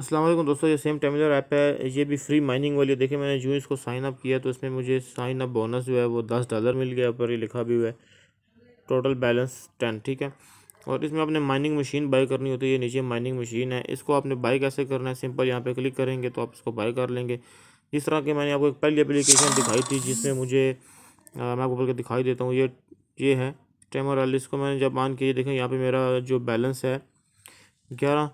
असलम दोस्तों ये same टेमिलर app है ये भी फ्री माइनिंग वाली है देखिए मैंने जो इसको साइन अप किया तो इसमें मुझे साइन अप बोनस जो है वो दस डॉलर मिल गया पर ये लिखा भी हुआ है टोटल बैलेंस टेन ठीक है और इसमें आपने माइनिंग मशीन बाई करनी होती है ये नीचे माइनिंग मशीन है इसको आपने बाई कैसे करना है सिंपल यहाँ पर क्लिक करेंगे तो आप इसको बाई कर लेंगे जिस तरह की मैंने आपको एक पहली अप्लीकेशन दिखाई थी जिसमें मुझे आ, मैं आपको के दिखाई देता हूँ ये ये है टेमोरल एल इसको मैंने जब ऑन किया देखें यहाँ पर मेरा जो बैलेंस है ग्यारह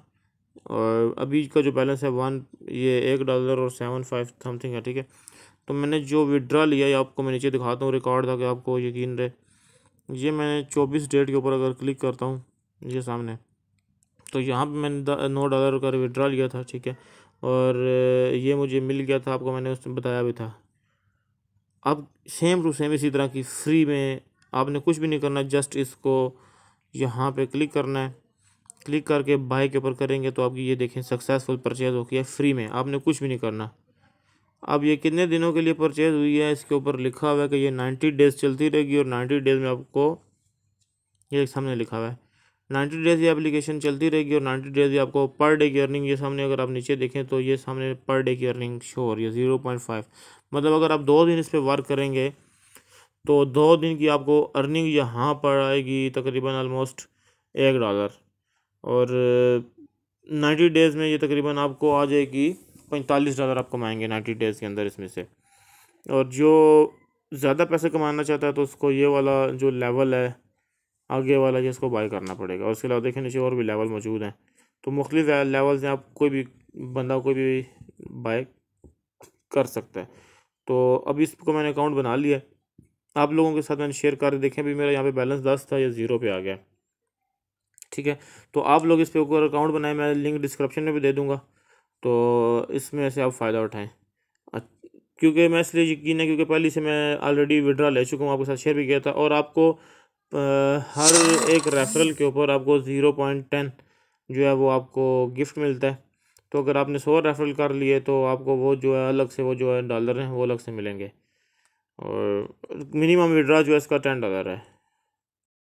और अभी का जो बैलेंस है वन ये एक डॉलर और सेवन फाइव समथिंग है ठीक है तो मैंने जो विड्रा लिया ये आपको मैं नीचे दिखाता हूँ रिकॉर्ड था कि आपको यकीन रहे ये मैंने चौबीस डेट के ऊपर अगर क्लिक करता हूँ ये सामने तो यहाँ पे मैंने नौ डॉलर का विड्रा लिया था ठीक है और ये मुझे मिल गया था आपको मैंने उसमें बताया भी था अब सेम टू सेम इसी तरह की फ्री में आपने कुछ भी नहीं करना जस्ट इसको यहाँ पे क्लिक करना है क्लिक करके बाई के ऊपर करेंगे तो आपकी ये देखें सक्सेसफुल परचेज़ हो गया फ्री में आपने कुछ भी नहीं करना अब ये कितने दिनों के लिए परचेज़ हुई है इसके ऊपर लिखा हुआ है कि ये नाइन्टी डेज़ चलती रहेगी और नाइन्टी डेज़ में आपको ये सामने लिखा हुआ है नाइन्टी डेज़ ये एप्लीकेशन चलती रहेगी और नाइन्टी डेज़ ये आपको पर डे की अर्निंग ये सामने अगर आप नीचे देखें तो ये सामने पर डे की अर्निंग शो हो रही है ज़ीरो पॉइंट फाइव मतलब अगर आप दो दिन इस पर वर्क करेंगे तो दो दिन की आपको अर्निंग यहाँ पर आएगी तकरीबन ऑलमोस्ट एक डॉलर और नाइन्टी डेज़ में ये तकरीबन आपको आ जाएगी पैंतालीस डॉलर आप कमाएंगे नाइन्टी डेज़ के अंदर इसमें से और जो ज़्यादा पैसे कमाना चाहता है तो उसको ये वाला जो लेवल है आगे वाला ये इसको बाय करना पड़ेगा और उसके अलावा देखें नीचे और भी लेवल मौजूद हैं तो मुख्तु लेवल्स हैं आप कोई भी बंदा कोई भी बाय कर सकता है तो अब इसको मैंने अकाउंट बना लिया आप लोगों के साथ मैंने शेयर कर देखें अभी मेरा यहाँ पे बैलेंस दस था या ज़ीरो पे आ गया ठीक है तो आप लोग इस पर ऊपर अकाउंट बनाए मैं लिंक डिस्क्रिप्शन में भी दे दूँगा तो इसमें से आप फ़ायदा उठाएं क्योंकि मैं इसलिए यकीन है क्योंकि पहले से मैं ऑलरेडी विड्रा ले चुका हूँ आपके साथ शेयर भी किया था और आपको आ, हर एक रेफरल के ऊपर आपको ज़ीरो पॉइंट टेन जो है वो आपको गिफ्ट मिलता है तो अगर आपने सौ रेफरल कर लिए तो आपको वो जो है अलग से वो जो है डॉलर हैं वो अलग से मिलेंगे और मिनिमम विड्रा जो है इसका टेन डॉलर है